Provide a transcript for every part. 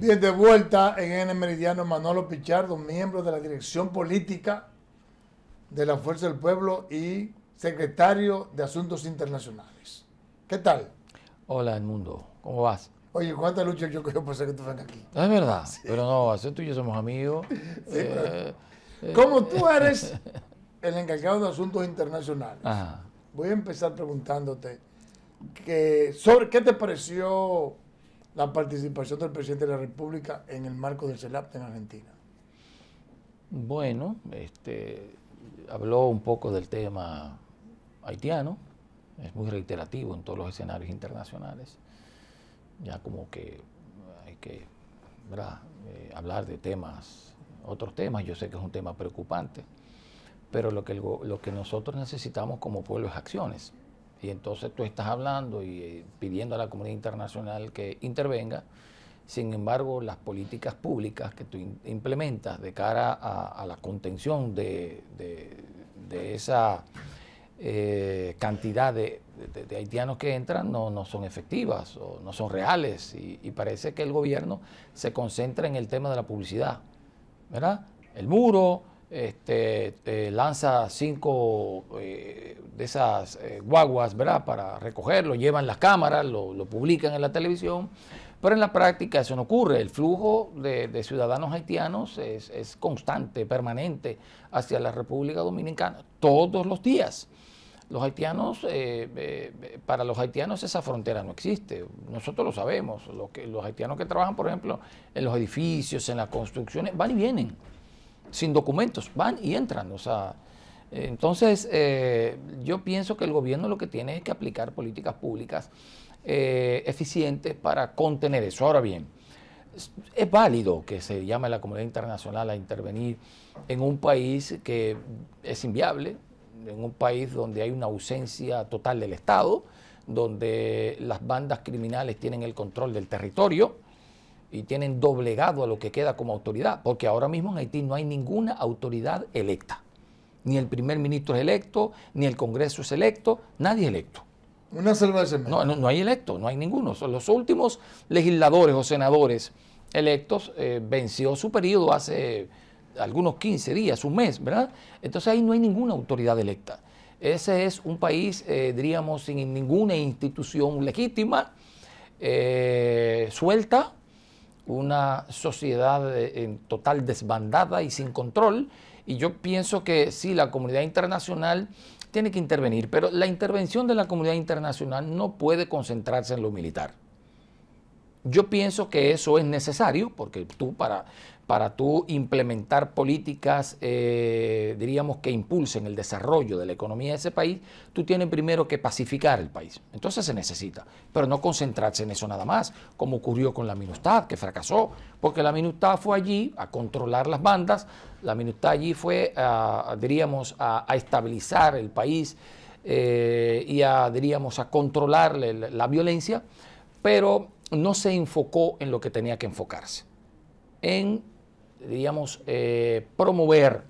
Bien, de vuelta en N Meridiano, Manolo Pichardo, miembro de la Dirección Política de la Fuerza del Pueblo y secretario de Asuntos Internacionales. ¿Qué tal? Hola, el mundo. ¿Cómo vas? Oye, ¿cuántas luchas yo creo por pues, que tú vengas aquí? es verdad, pero no, así tú y yo somos amigos. Pues. Eh, eh, Como tú eh, eres el encargado de asuntos internacionales, voy a empezar preguntándote que sobre qué te pareció la participación del presidente de la República en el marco del CELAPT en Argentina. Bueno, este, habló un poco del tema haitiano, es muy reiterativo en todos los escenarios internacionales, ya como que hay que eh, hablar de temas, otros temas, yo sé que es un tema preocupante, pero lo que, lo que nosotros necesitamos como pueblo es acciones. Y entonces tú estás hablando y eh, pidiendo a la comunidad internacional que intervenga. Sin embargo, las políticas públicas que tú implementas de cara a, la contención de, esa eh, cantidad de, haitianos que entran no, no, son efectivas o no son reales. Y, parece que el gobierno se concentra en el tema de la publicidad. ¿Verdad? El muro, este, eh, lanza cinco de esas eh, guaguas, ¿verdad? Para recogerlo, llevan las cámaras, lo, publican en la televisión, pero en la práctica eso no ocurre. El flujo de, ciudadanos haitianos es, constante, permanente, hacia la República Dominicana, todos los días. Los haitianos, eh, eh, para los haitianos esa frontera no existe, nosotros lo sabemos, los, los haitianos que trabajan, por ejemplo, en los edificios, en las construcciones, van y vienen, sin documentos, van y entran, o sea... Entonces, eh, yo pienso que el gobierno lo que tiene es que aplicar políticas públicas eh, eficientes para contener eso. Ahora bien, es válido que se llame a la comunidad internacional a intervenir en un país que es inviable, en un país donde hay una ausencia total del Estado, donde las bandas criminales tienen el control del territorio y tienen doblegado a lo que queda como autoridad, porque ahora mismo en Haití no hay ninguna autoridad electa ni el primer ministro es electo, ni el Congreso es electo, nadie es electo. Una selva de no, no, hay electo, no hay ninguno. Son los últimos legisladores o senadores electos eh, venció su periodo hace algunos 15 días, un mes, ¿verdad? Entonces ahí no hay ninguna autoridad electa. Ese es un país, eh, diríamos, sin ninguna institución legítima, eh, suelta, una sociedad en total desbandada y sin control. Y yo pienso que sí, la comunidad internacional tiene que intervenir, pero la intervención de la comunidad internacional no puede concentrarse en lo militar. Yo pienso que eso es necesario, porque tú para, para tú implementar políticas, eh, diríamos, que impulsen el desarrollo de la economía de ese país, tú tienes primero que pacificar el país. Entonces se necesita, pero no concentrarse en eso nada más, como ocurrió con la Minustad, que fracasó, porque la Minustad fue allí a controlar las bandas, la Minustad allí fue, a, diríamos, a, estabilizar el país eh, y a, diríamos, a controlar la, la violencia, pero no se enfocó en lo que tenía que enfocarse, en, digamos, eh, promover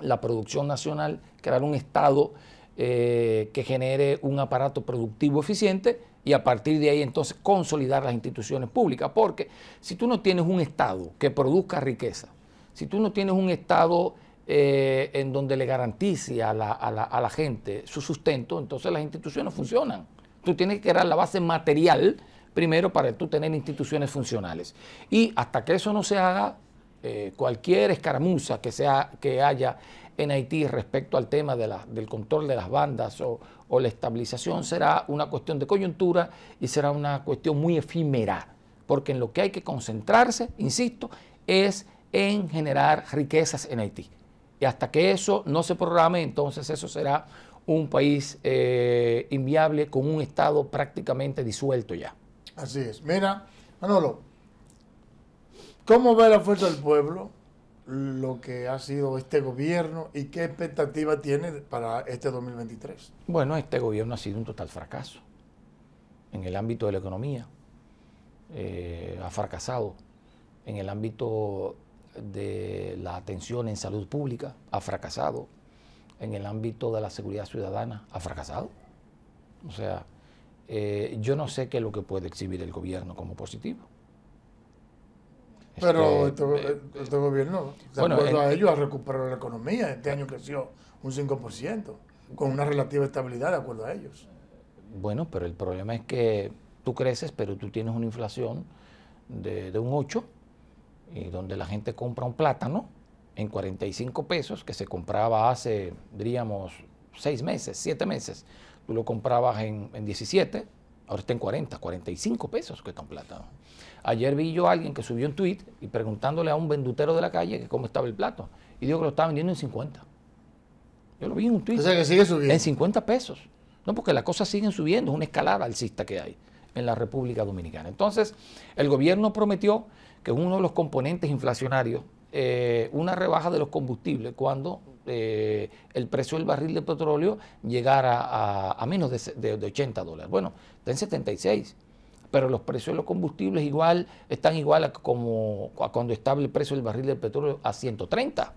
la producción nacional, crear un Estado eh, que genere un aparato productivo eficiente y a partir de ahí entonces consolidar las instituciones públicas, porque si tú no tienes un Estado que produzca riqueza, si tú no tienes un Estado eh, en donde le garantice a la, a la, gente su sustento, entonces las instituciones funcionan. Tú tienes que crear la base material primero para tú tener instituciones funcionales. Y hasta que eso no se haga, eh, cualquier escaramuza que, sea, que haya en Haití respecto al tema de del control de las bandas o, la estabilización será una cuestión de coyuntura y será una cuestión muy efímera, porque en lo que hay que concentrarse, insisto, es en generar riquezas en Haití. Y hasta que eso no se programe, entonces eso será un país eh, inviable con un Estado prácticamente disuelto ya. Así es. Mira, Manolo, ¿cómo ve la fuerza del pueblo lo que ha sido este gobierno y qué expectativa tiene para este 2023? Bueno, este gobierno ha sido un total fracaso en el ámbito de la economía. Eh, ha fracasado en el ámbito de la atención en salud pública, ha fracasado en el ámbito de la seguridad ciudadana, ha fracasado. O sea, eh, yo no sé qué es lo que puede exhibir el gobierno como positivo. Pero este, este, eh, este gobierno, de acuerdo a ellos, ha recuperado la economía. Este año creció un 5%, con una relativa estabilidad, de acuerdo a ellos. Bueno, pero el problema es que tú creces, pero tú tienes una inflación de, de un 8%, y donde la gente compra un plátano en 45 pesos, que se compraba hace, diríamos, seis meses, siete meses, tú lo comprabas en, 17, ahora está en 40, 45 pesos que está en Ayer vi yo a alguien que subió un tweet y preguntándole a un vendutero de la calle cómo estaba el plato. Y dijo que lo estaba vendiendo en 50. Yo lo vi en un tweet. O sea que sigue subiendo. En 50 pesos. No, porque las cosas siguen subiendo, es una escalada alcista que hay en la República Dominicana. Entonces, el gobierno prometió que uno de los componentes inflacionarios eh, una rebaja de los combustibles cuando eh, el precio del barril de petróleo llegara a, menos de, 80 dólares. Bueno, está en 76, pero los precios de los combustibles igual están igual a, como, cuando estable el precio del barril de petróleo a 130.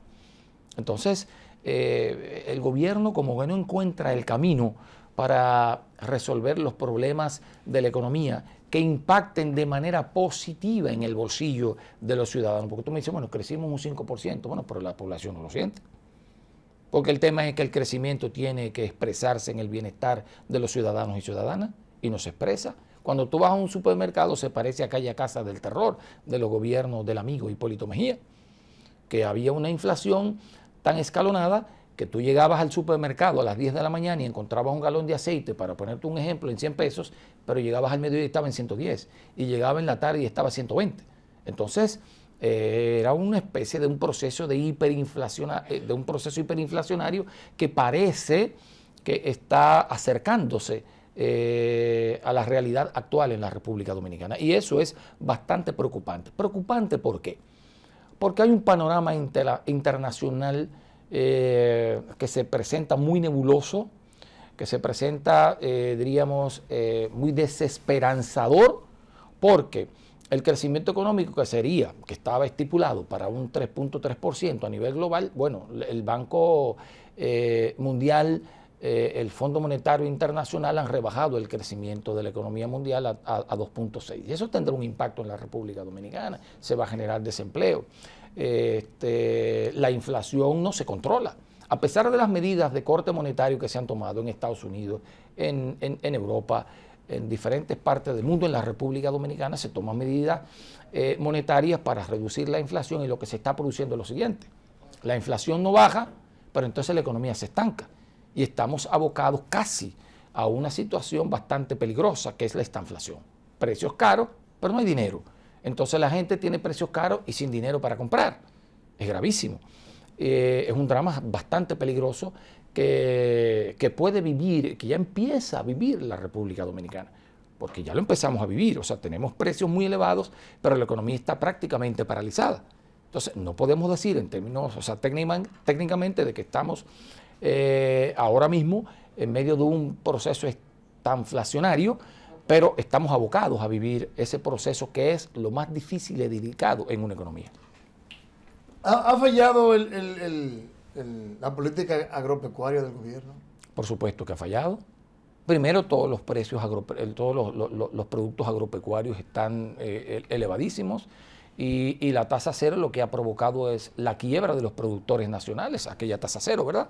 Entonces, eh, el gobierno como que no encuentra el camino para resolver los problemas de la economía que impacten de manera positiva en el bolsillo de los ciudadanos. Porque tú me dices, bueno, crecimos un 5%, bueno, pero la población no lo siente. Porque el tema es que el crecimiento tiene que expresarse en el bienestar de los ciudadanos y ciudadanas y no se expresa. Cuando tú vas a un supermercado se parece a aquella casa del terror de los gobiernos del amigo Hipólito Mejía, que había una inflación tan escalonada que tú llegabas al supermercado a las 10 de la mañana y encontrabas un galón de aceite, para ponerte un ejemplo, en 100 pesos, pero llegabas al mediodía y estaba en 110, y llegaba en la tarde y estaba en 120. Entonces, eh, era una especie de un proceso de hiperinflación, eh, de un proceso hiperinflacionario que parece que está acercándose eh, a la realidad actual en la República Dominicana. Y eso es bastante preocupante. Preocupante ¿por qué? Porque hay un panorama internacional eh, que se presenta muy nebuloso, que se presenta, eh, diríamos, eh, muy desesperanzador, porque el crecimiento económico que sería, que estaba estipulado para un 3.3% a nivel global, bueno, el Banco Mundial, el Fondo Monetario Internacional han rebajado el crecimiento de la economía mundial a, a 2.6. Y eso tendrá un impacto en la República Dominicana, se va a generar desempleo este, la inflación no se controla. A pesar de las medidas de corte monetario que se han tomado en Estados Unidos, en, Europa, en diferentes partes del mundo, en la República Dominicana, se toman medidas eh, monetarias para reducir la inflación y lo que se está produciendo es lo siguiente. La inflación no baja, pero entonces la economía se estanca y estamos abocados casi a una situación bastante peligrosa que es la estanflación. Precios caros, pero no hay dinero. Entonces la gente tiene precios caros y sin dinero para comprar. Es gravísimo. Eh, es un drama bastante peligroso que, puede vivir, que ya empieza a vivir la República Dominicana porque ya lo empezamos a vivir, o sea, tenemos precios muy elevados, pero la economía está prácticamente paralizada. Entonces, no podemos decir en términos, o sea, técnicamente de que estamos eh, ahora mismo en medio de un proceso tan inflacionario pero estamos abocados a vivir ese proceso que es lo más difícil y delicado en una economía. ¿Ha, fallado la política agropecuaria del gobierno? Por supuesto que ha fallado. Primero, todos los precios, todos los, productos agropecuarios están eh, elevadísimos. Y, la tasa cero lo que ha provocado es la quiebra de los productores nacionales, aquella tasa cero, ¿verdad?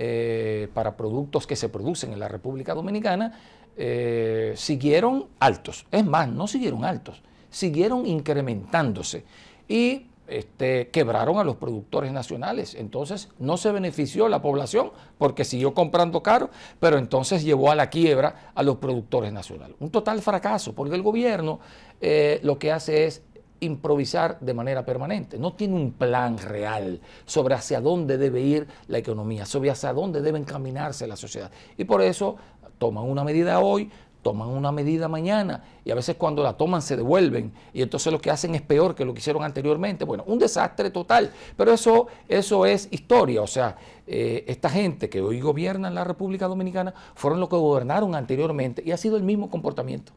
Eh, para productos que se producen en la República Dominicana eh, siguieron altos. Es más, no siguieron altos, siguieron incrementándose y este, quebraron a los productores nacionales. Entonces no se benefició la población porque siguió comprando caro, pero entonces llevó a la quiebra a los productores nacionales. Un total fracaso, porque el gobierno eh, lo que hace es improvisar de manera permanente, no tiene un plan real sobre hacia dónde debe ir la economía, sobre hacia dónde debe encaminarse la sociedad. Y por eso toman una medida hoy, toman una medida mañana y a veces cuando la toman se devuelven y entonces lo que hacen es peor que lo que hicieron anteriormente. Bueno, un desastre total, pero eso, eso es historia, o sea, eh, esta gente que hoy gobierna en la República Dominicana fueron los que gobernaron anteriormente y ha sido el mismo comportamiento.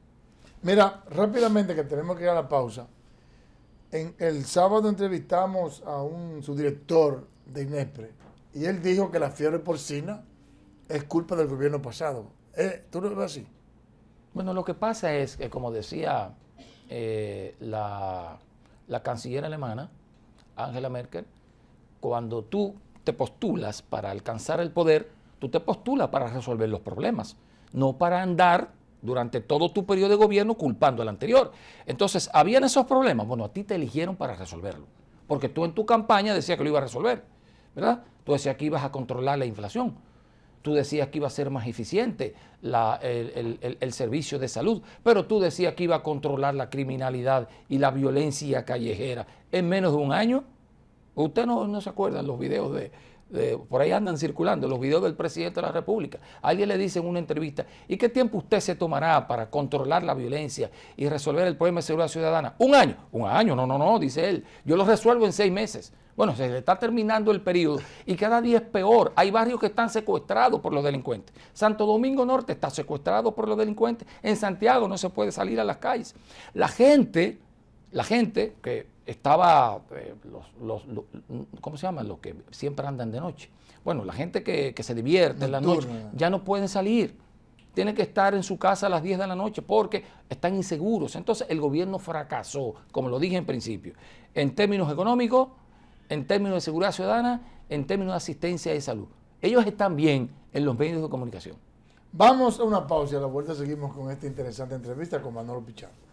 Mira, rápidamente que tenemos que ir a la pausa el sábado entrevistamos a un subdirector de INEPRE y él dijo que la fiebre porcina es culpa del gobierno pasado. ¿Eh? ¿Tú lo ves así? Bueno, lo que pasa es que, como decía eh, la, la canciller alemana, Angela Merkel, cuando tú te postulas para alcanzar el poder, tú te postulas para resolver los problemas, no para andar durante todo tu periodo de gobierno culpando al anterior. Entonces, ¿habían esos problemas? Bueno, a ti te eligieron para resolverlo, porque tú en tu campaña decías que lo ibas a resolver, ¿verdad? Tú decías que ibas a controlar la inflación, tú decías que iba a ser más eficiente el, servicio de salud, pero tú decías que iba a controlar la criminalidad y la violencia callejera en menos de un año. Usted no, se se acuerdan los videos de, eh, por ahí andan circulando los videos del presidente de la República. Alguien le dice en una entrevista, ¿y qué tiempo usted se tomará para controlar la violencia y resolver el problema de seguridad ciudadana? Un año, un año, no, no, no, dice él. Yo lo resuelvo en seis meses. Bueno, se está terminando el periodo y cada día es peor. Hay barrios que están secuestrados por los delincuentes. Santo Domingo Norte está secuestrado por los delincuentes. En Santiago no se puede salir a las calles. La gente, la gente que estaba, eh, los, ¿cómo se llaman? Los que siempre andan de noche. Bueno, la gente que, se divierte en la noche ya no pueden salir. Tienen que estar en su casa a las 10 de la noche porque están inseguros. Entonces el gobierno fracasó, como lo dije en principio, en términos económicos, en términos de seguridad ciudadana, en términos de asistencia y salud. Ellos están bien en los medios de comunicación. Vamos a una pausa y a la vuelta seguimos con esta interesante entrevista con Manolo Pichardo.